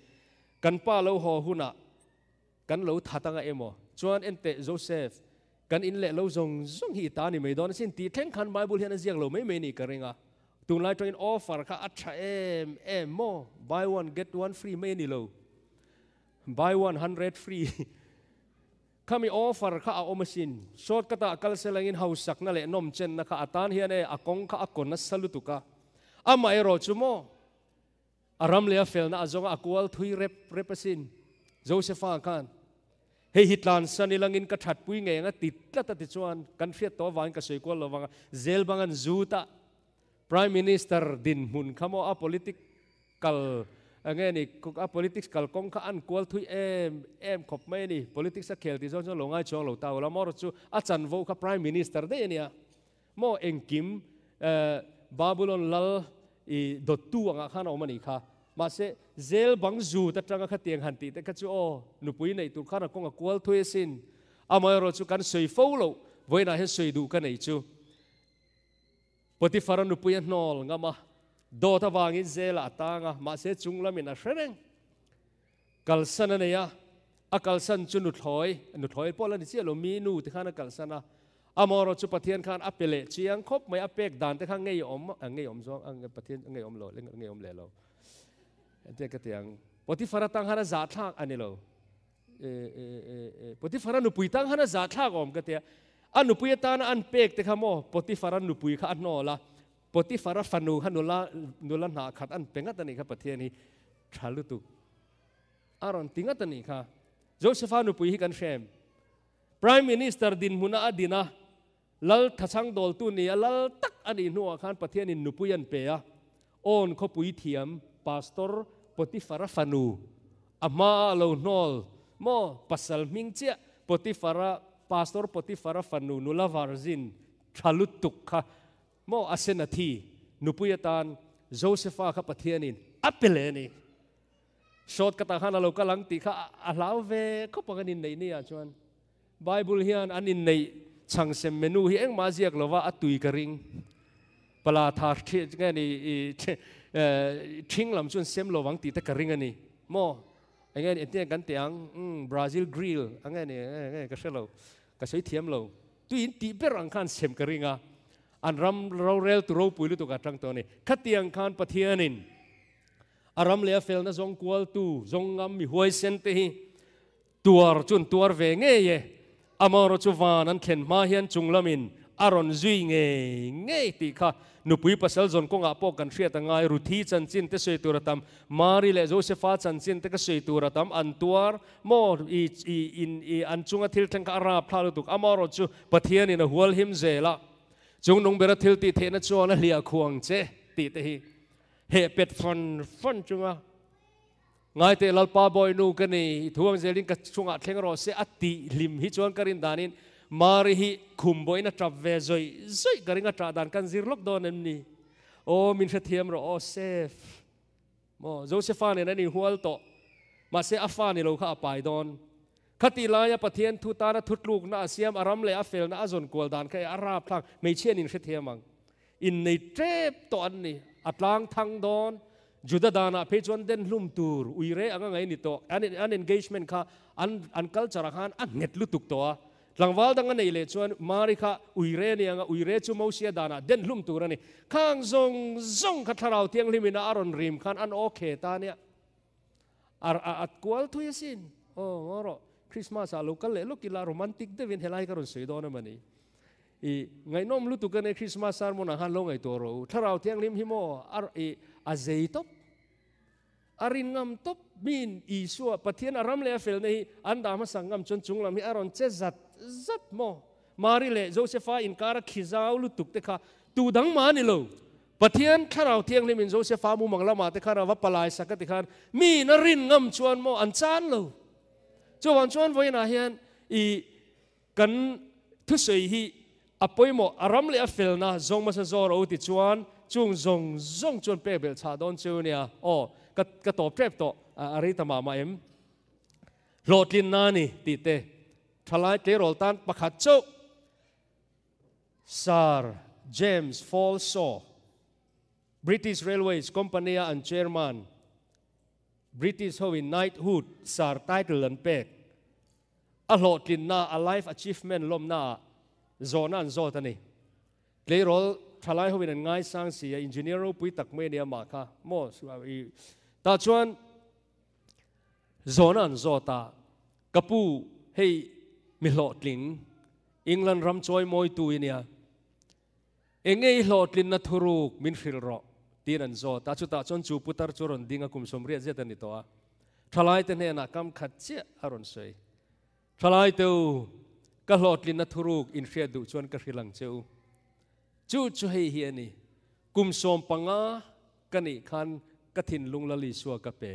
กันป้าเลราหอหุนะ kan lo thatanga emo chuan ente joseph kan in le lo zong zong hi ta ni mai don sin ti theng khan bible hian aziak lo mai mai ni karenga tung lai train offer kha acha em em mo buy one get one free mai ni lo buy one hundred free kami offer kha a omasin short kata kal seleng in house sak na le nom chen na kha atan hian e akong à kha akon na salutuka à ama ero chumo aram à le fel na azonga akwal thui rep repasin josepha khan he hitlan sani langin ka that pui nge nga titla ta ti chuan kan fia to wang ka sei kwal lawanga zel bangan zuta prime minister din mun khamo a political kal ange ni a politics kal kong kha an kwal thui em em khop mai ni politics a khel ti zon zon longai chong lo ta la mor chu a chan vo kha prime minister de nia mo engkim eh, babylon lal i dotu anga khan omani kha mà sẽ zel bang zu ta trang kha tiang han ti ta chu o nu pui nei tu khana konga kwal thoi sin amai ro chu kan sei fo lo voi na he sei du ka nei chu potifar nu pui nol nga ma do ta wang in zel atanga ma se chung la min a shreng kalsan ne ya a à. kalsan à, chu nu thoi nu thoi po la ni chi à lo mi nu ti khana kalsana amoro chu pathian khan apele chiang khop mai apek dan te khang ngei om ngei om zong ang pathian ngei om lo ngei om le lo เด็กก็เตียงปฏิฟาร์ตั้งหันจัดทักอันนี้เราปฏิฟาร์นุปุยตั้งหันจัดทักอมก็เตี้ยอันนุปุยตานอันเป็กเตขโมปฏิฟาร์นุปุยขันนอละปฏิฟาร์ฟันูขันนุละนุลหนหาขัดอันเป็นกันตันี้ครับประเทศนี้ทะลุตุกอารอนติงกันตันี้ค่ะโจเซฟานุปุยกันเชมพ p r ย m e m ิสเตอร์ดินมุนาดินะลลทัชังดอลตุนี้ลลตักอันนี้นัวขันประเทศนี้นุปุยันเปียออนเขาปุยเทียม pastor Potifara fanu. Ama lo nol. Mo pasal ming cia Potifara pastor Potifara fanu nula varzin Mo asenati nupuyatan Josepha ka pathianin apeleni. Short katahan alo kalang ka alawe ko panganin nei ni chuan. Bible hian anin nei changsem menu hi eng maziak lova atui karing. Pala thar thi ngani ทิ้งลำชวนเซมโลวังตีตะกริงอันนี้มออันนี้อันนี้กันเตียงบราซิลกรีลอันนี้ก็เชลโลก็ใช้เทียมโลตุยินตีเปรังคันเซมกริงอ่ะอันรำเราเรลตัวเราปุ๋ยลุตุกัดจังตัวนี้ขัดเตียงคันปะเทียนินอารมเลียเฟลนะจงกัวตูจงงามมีหวยเซนตีตัวจุนตัวเวงเงี้ยอามารจุวานันเข็นมาเฮียนจุงละมิน aron zui nghe nghe ti kha nu pui pasal zon ko nga po kan thria ta ngai ru thi chan chin te sei tur tam mari le josepha chan chin te ka sei tur tam tuar mo i i in i an chunga thil thang ka ra phla lu tuk amaro chu pathian in a hual him zela chung nong bera thil ti the na chuan a lia khuang che ti te hi he pet fon fon chunga ngai te lalpa boy nu ka ni thuang zeling ka chunga thleng ro se ati lim hi chuan karin danin marihi khumbo ina travve zoi zoi garinga tra dan kan zirlok don emni o min thiam ro o safe mo josephan en ani hual to ma se afani lo kha pai don khati laya pathian thu tara thutluk na siam aram le afel na azon kol dan kai ara phak me chen in thiamang in nei trep to an ni atlang thang don juda dana pe chon den lum tur uire anga ngai ni to an an engagement kha an an culture khan an net lutuk to a langwal dang nei le chuan marika uire ni anga uire chu mo sia dana den lum tur ani khang zong zong kha tharau tiang limina aron rim khan an okhe ta ne ar at kwal thu yasin o ngoro christmas a local le lo kila romantic de vin helai karon sei dona mani i ngai nom lu tu kan christmas sar mona han lo ngai to ro tharau tiang lim himo ar i azei top arin ngam top min isua pathian aram le fel nei an dama sangam chon chung chunglam hi aron che zat rất mò mari lệ josepha in kara khizau lu tuk te kha tu dang ma ni lo pathian kharau thiang le min josepha mu mangla ma te khara wa palai saka ti khan mi na rin ngam chuan mo an chan lo chuan chuan voina hian i kan thu sei hi apoimo aram le afel na zong ma sa zor o ti chuan chung zong zong chuan pe bel cha don chu nia o ka ka top prep to ari à, à tama ma em lột liên na ni ti te ทลายเตโรลตันประคัดจุซาร์เจมส์ฟอลโซ British Railways Company and Chairman British Howie Knighthood สารใต้เรือนเป็กอโลกินนา a life achievement ลมนาโซนันโซตันีเลยรอลทลายฮวินง่ายสร้างเสียอินจิเนียร์ปุยตักเมเนียมาค่ะมอสวาอีตาชวนโซนันโซตากระปูให้ mi lot ling england ram choi moi tu inia engei lot lin na thuruk min hril ro tin an zo ta chu ta chon chu putar choron dinga kum som ria jeta ni to a thalai te ne na kam khat che aron sei thalai te ka lot lin na thuruk in hria du chon ka hrilang cheu chu chu hei hi ani kum som panga kani khan kathin lung lali suwa ka pe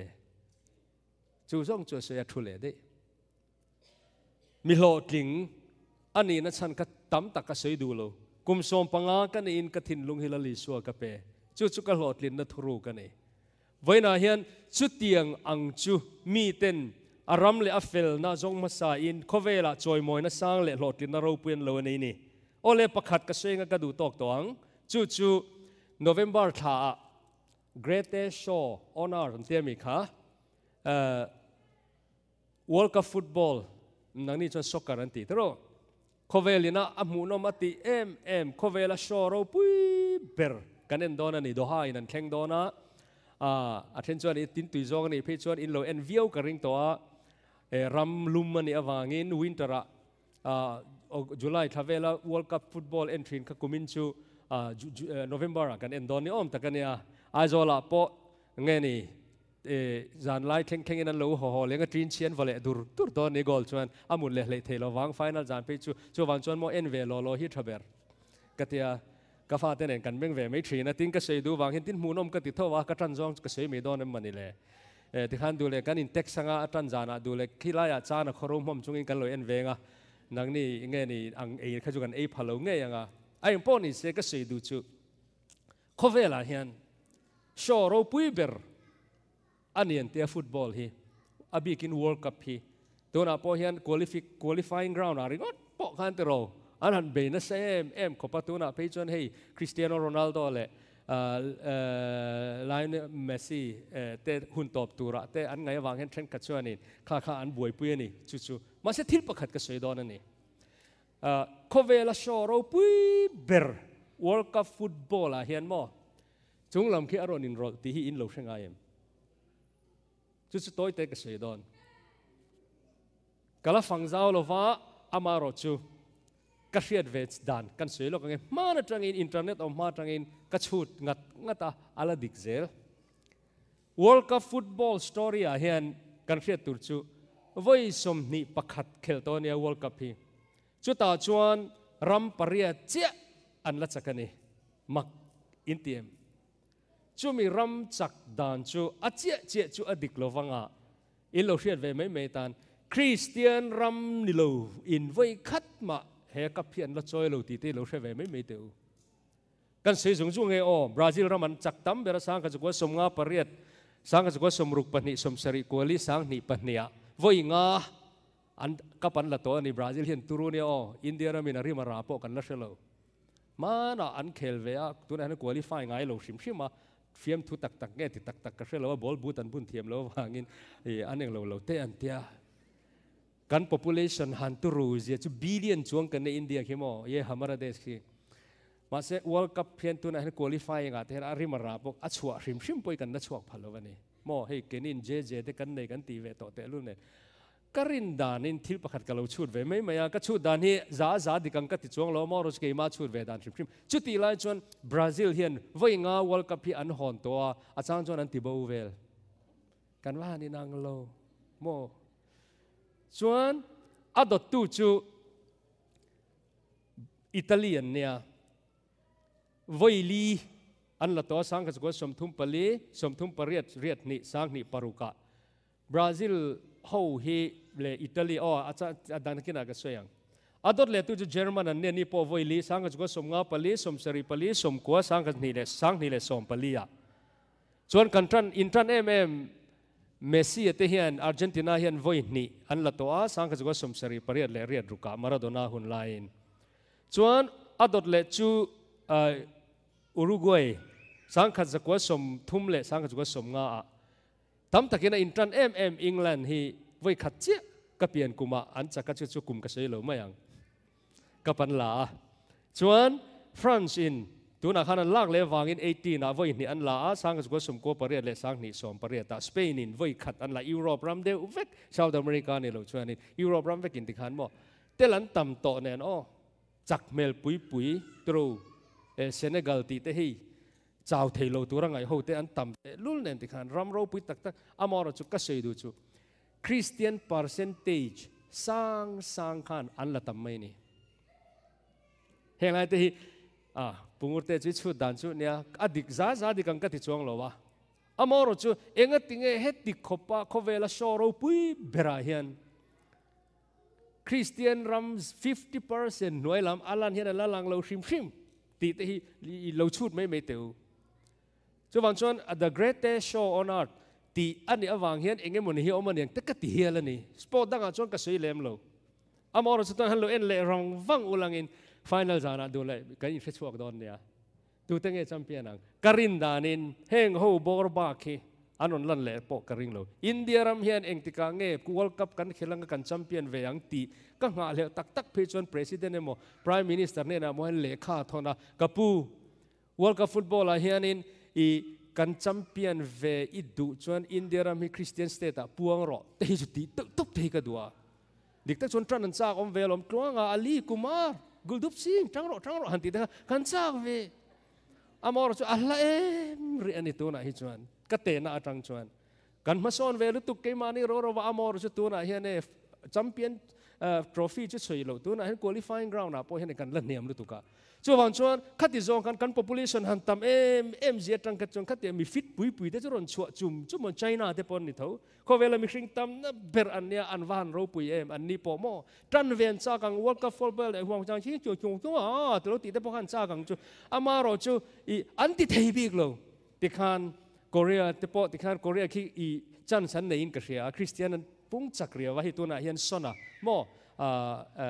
chu zong chu se a thule dei มิโลกิงอันนี้นะฉันก็ตั้มตักก็สวยดูโลกุมสมปังอากันอินกถินลุงฮิลลีสัวกับเปจูจๆกหลอดลินนัทรูกันเองไว้นาเฮียนจุดเตียงอังจูมีเต็นอารมณ์เลอเฟลน่าจงมาสาอินโคเวลาจอยมอยน่าสร้างเลหลอดลินนารูเปลี่ยนเลวในนี่โอเลประคัดก็ะเซงกระดูตอกตวงจูจุโนเวมบาร์ทาเกรเตชอออนาร์เตียมิค่ะเอ่อวอลกับฟุตบอลนังนี่จนสกการันตีตรอคเวลินะอมูนอมาติเอ็มเอ็มคเวลาชอรปุยเบรกันเอ็นดอนนี่ดอหอยนันแข่งดอนะอ่าอาเทนจวนอีตินตุยจงนี่เพชวนอินโลเอ็นวิวกริงตัวเอรัมลุมมันนี่อวางินวินตระอ่าจุลัยทเวลาวอลคัพฟุตบอลเอ็นทรินคักุมินชูอ่าโนเวมบาร์กันเอ็นดอนนี่อมตะกันเนี่ยไอโซลาโอเงนี่ zan ờ, lai kheng kheng in an lo ho ho lenga trin chien vale dur tur do ne gol chuan amun le le thelo wang final zan pe chu chu wan chuan mo en ve lo lo hi thaber katia ka fa ten en kan meng ve mai thrin a tin ka sei du wang hin tin munom ka ti thowa ka tran jong ka sei me don em mani le ờ, ti khan du le kan in tek sanga atan jana du le khilaya chana khorom hom chungin kan lo en venga nang ni nge ni ang e kha chu kan e phalo nge yanga ai po ni se ka sei du chu khovela hian shoro puiber อันนี้เตะฟุตบอลฮีอาบีกินวอลคัพฮีตัวน่ะพอเห็นคุอลิฟ y qualifying ground อะไรก็ปอกขันตัวเราอันนั้นเบนเซมเอ็มขบตัวน่ะไปจนเฮ้คริสเตียโนโรนัลโดเลยลยเนีเมสซี่เตะหุ่นตอบตัวระเตะอันไงวางเห็นเทรนด์กัจจุบันนี่ข้าข้าอันบวยปุยนี่ชุ่ชุ่มาเสียทิลประคัดกับสวยดอนนี่คเวลาชอเราปุยเบอร์วอลคัพฟุตบอลอะเห็นมั้งจงลำคิดอารอนอินโรตีฮีอินโลเชงไอเอ็ม tôi cái cái cái cả in in internet, ngắt ngắt à, 就是对这个水段。กะละฟังเจ้าลว่าอามาโรจูกะเสียดเวชดันกันสวยโลกเงี้มานะจังอินอินเทอร์เน็ตออกมาจังอินกะชุดงัดงัดอะลาดิกเซล World Cup football story à hiện, cái khriat tur chú, với số ni pakhat khel to ne world cup hi chú ta chuan ram paria che an la chakani mak in tiem chu mi ram chak dan chu a chia chia chu adik lo wanga in lo hriat ve mai mai tan christian ram ni lo in vai khat ma he ka phian la choi lo ti te lo hre ve mai mai teu kan se jung jung e o brazil ram an chak tam bera sang ka chukwa som nga pariat sang ka chukwa som ruk pani som sari koli sang ni pania voi nga an kapan la to ni brazil hian turu ne o india ram in ari ma ra po kan la shelo mana an khelvea tun an qualify ngai lo shim shima ฟียมทุตักตักแง่ติตักตักกระเชล้วว่าบอลบูตันบุญเทียมแล้วว่างินอันนี้เราเราเตอันเตียกัน population หันตุรูเสียจุ billion จวงกันในอินเดียเข้มอเย่ฮามาราเดสกีมาเซวอลกับเพียนตัวนั้นคุริฟายงาเทราริมาราบกอัชวะริมชิมไปกันนัชวะพัลวันนี้มอเฮ้เกนินเจเจเดกันในกันตีเวตโตเตลุนเนี่ย karin danin thil pakhat kalau chut ve mai maya ka chut dan hi za za dikang ka ti chuang lo moros ke ma chut ve dan thrim chuti lai chuan brazil hian voinga world cup hi an hon to a achang chuan an ti bo vel kan wa ni nang lo mo chuan adot tu chu italian nia voili an la to sang ka chu som thum pali som thum pariat riat ni sang ni paruka brazil hou hi le Italy o a dan adang kina ga soyang adot le tu ju German an ne ni po voi li sang ga som nga pali som sari pali som kwa sang ga ni le sang ni le som pali ya chuan kan tran in tran em em Messi e te hian Argentina hian voi ni an la to a sang ga som sari pari le ri ruka Maradona hun lain chuan adot le chu uh, Uruguay sang khat som thum le sang khat som nga a tam takin in tran em em England hi voi khat chi ka pian kuma an chaka chu chu kum ka sei mày mayang ka pan la chuan France in tu tuna khana lak le wang in 18 na voi ni an la sang ko sum ko pare le sang ni som pare ta Spain in voi khat an la Europe ram de uvek South America ni lo chuan in Europe ram vek in ti khan mo lan tam to nen o chak mel pui pui tro Senegal ti te hi chào thầy lâu tu ra ngày hôm tế ăn tầm tế lúc nên thì khăn ram rô bụi tắc tắc amor chú các sợi đủ chú Christian percentage sang sang khan ăn là tầm mây nè hiện nay thì à pungur tế chú chú đàn chú nha à, adik giá giá đi càng cái thì chuang lo amor chú enga à? tinge hết đi khopa khovela shoro pui berahian Christian rams 50% nói lam alan hian là lang lâu shim shim ti te lâu chút mấy mấy mai chu wan chuan the greatest show on earth thì anh ấy vang hiện, anh ấy muốn hiểu hi oman yang taka ti hial ani sport danga chuan ka sui lem lo amor chu tan han lo en le rong wang in final jana du le cái in facebook don nia tu tenge champion ang karin danin heng ho bor ba khi anon lan le po karing lo india ram hian eng tika nge world cup cần khi lang kan champion về anh ti ka nga le tak tak phe chon president mo, prime minister ne na mo anh le kha na, kapu world cup football a hian in i kan champion ve i du chuan india ram hi christian state a ah, puang ro te hi ti tuk tuk te ka dua ah. dik ta chuan tran an chak om velom tlanga ah, ali kumar guldup singh tang ro tang ro han ti da kan chak ve amor chu alla em ri ani tu na hi chuan ka te na atang chuan kan ma son ve lu tuk ke mani ro ro wa amor chu tu na hi champion uh, trophy chứ soi lo tu na hen qualifying ground nào, po hen kan lan niam lu tu ka chu wan chuan khati zong kan kan population han tam em em zia tang ka chung khati mi fit pui thế cho rồi chuột chum chum mà china te pon ni tho ko vela mi hring tam na ber an ya anh van ro pui em anh ni po mo tan ven cha kang world cup football để huang chang chiến chuột chung chung à, te lo ti thế po han cha kang chu ama à rồi chu i anti thei big lâu, ti khan korea te po ti khan korea khi i chan san nei in gì à, christian pung chakria wa hi tuna hian sona mo ah, eh,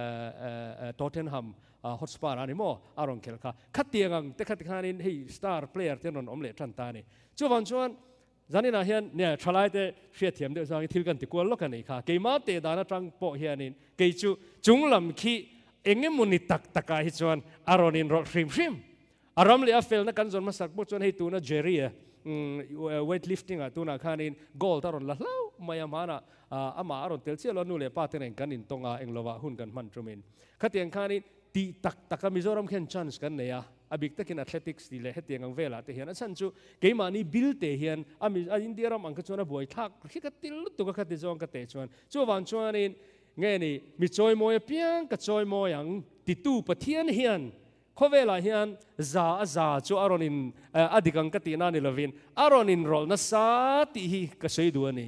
eh, eh, Tottenham ah, Hotspur ani mo aron kel kha khatiangang te khat khanin hei star player te non omle than ta ni chuwan chuan zanina hian ne thalai te hria thiam de sang thil kan ti kol lok ani kha keima te dana tang po hianin keichu chunglam khi engem muni tak taka hi chuan aronin rok hrim hrim aram le a fel na kan zon ma sak bo chuan hei tuna jerry e weight lifting à, à, a tuna in gold aron la hlau mai amana ama aron tel chelo nu le pa ten en kan in tonga englowa hun kan man trumin khatiang in ti tak tak mizoram khen chance kan neya abik takin athletics ti le hetiang ang vela te hian achan chu keima ni bil te hian ami india ram ang chuna boi thak khika til tu ka khati jong ka te chuan chu wan chuan in nge ni mi choi moya piang ka choi moyang ti tu pathian hian khô về là hiền za za cho aronin adigang ờ, à, cái tina ni lovin aronin roll na sa ti hi cái sấy đua ni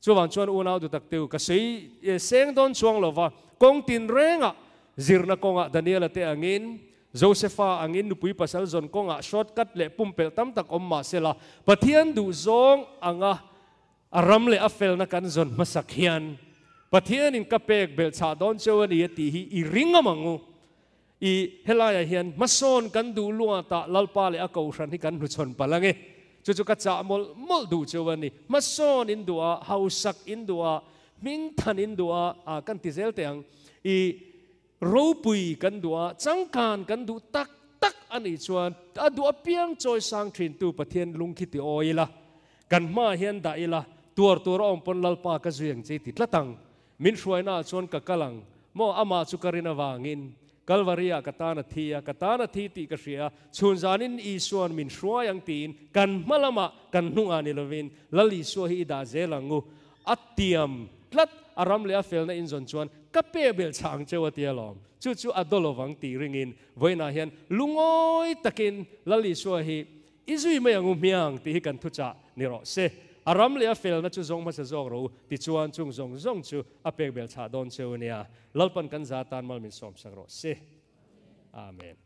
cho bạn cho anh unao được tiêu cái sấy sáng ờ, don chuang lova công tin reng à na công à Daniel te angin Josepha angin nupui pasal zon công à shortcut le pel tam tak om ma sela pathian du zong anga à aram à le afel na kan zon masakhian pathian in kapek bel sa don cho ni ti hi iring iringa mangu i helai a hian mason kan du lua ta lalpa le a ko ran hi kan nu chon palange chu chu ka cha mol mol du chewani mason in dua hausak in dua ming than in dua a kan ti zel teng i ropui kan dua chang kan du tak tak ani chuan a du apiang choi sang thin tu pathian lungki ti oila kan ma hian da ila tur tur om pon lalpa ka zueng che ti tlatang min hruaina chuan ka kalang mo ama chu karina wangin kalvaria katana thia katana thi ti ka ria chunjanin i suan min shruayang tin kan malama kan nunga ni lovin lali so hi da zelangu atiam tlat aram le afel na in zon chuan kapebel chang chewa tia lom chu chu adolovang ti ringin voina hian lungoi takin lali so hi izui me angu miang ti hi kan thucha ni ro se อารัมเลียเฟลนั่นจูซงมาเซซงรู้ติจวนจุงซงซงจูอเปกเบลชาดอนเซวเนียลลปันกันซาตานมาลมินสอมสังโรสิอาเมน